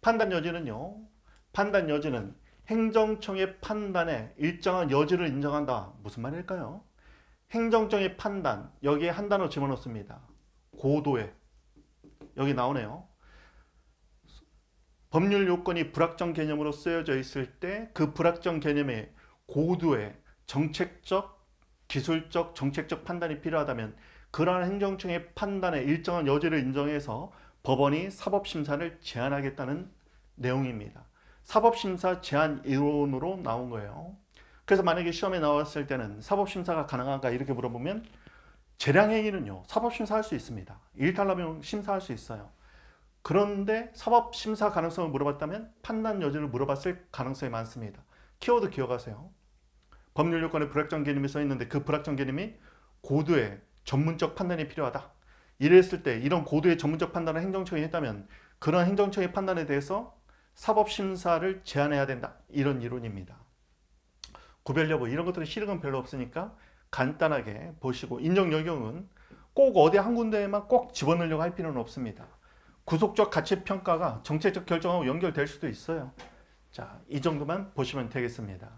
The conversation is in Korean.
판단 여지는요. 판단 여지는 행정청의 판단에 일정한 여지를 인정한다. 무슨 말일까요? 행정청의 판단, 여기에 한 단어 집어넣습니다. 고도에 여기 나오네요. 법률 요건이 불확정 개념으로 쓰여져 있을 때 그 불확정 개념의고도에 정책적, 기술적, 정책적 판단이 필요하다면 그러한 행정청의 판단에 일정한 여지를 인정해서 법원이 사법심사를 제한하겠다는 내용입니다. 사법심사 제한 이론으로 나온 거예요. 그래서 만약에 시험에 나왔을 때는 사법심사가 가능한가 이렇게 물어보면 재량행위는요. 사법심사 할수 있습니다. 일탈라면 심사할 수 있어요. 그런데 사법심사 가능성을 물어봤다면 판단 여지를 물어봤을 가능성이 많습니다. 키워드 기억하세요. 법률 요건의 불확정 개념이 써 있는데 그 불확정 개념이 고도의 전문적 판단이 필요하다. 이랬을 때 이런 고도의 전문적 판단을 행정처에 했다면 그런 행정처의 판단에 대해서 사법심사를 제한해야 된다. 이런 이론입니다. 구별 여부 이런 것들은 실익은 별로 없으니까 간단하게 보시고 인정 여경은 꼭 어디 한 군데에만 꼭 집어넣으려고 할 필요는 없습니다. 구속적 가치평가가 정책적 결정하고 연결될 수도 있어요. 자, 이 정도만 보시면 되겠습니다.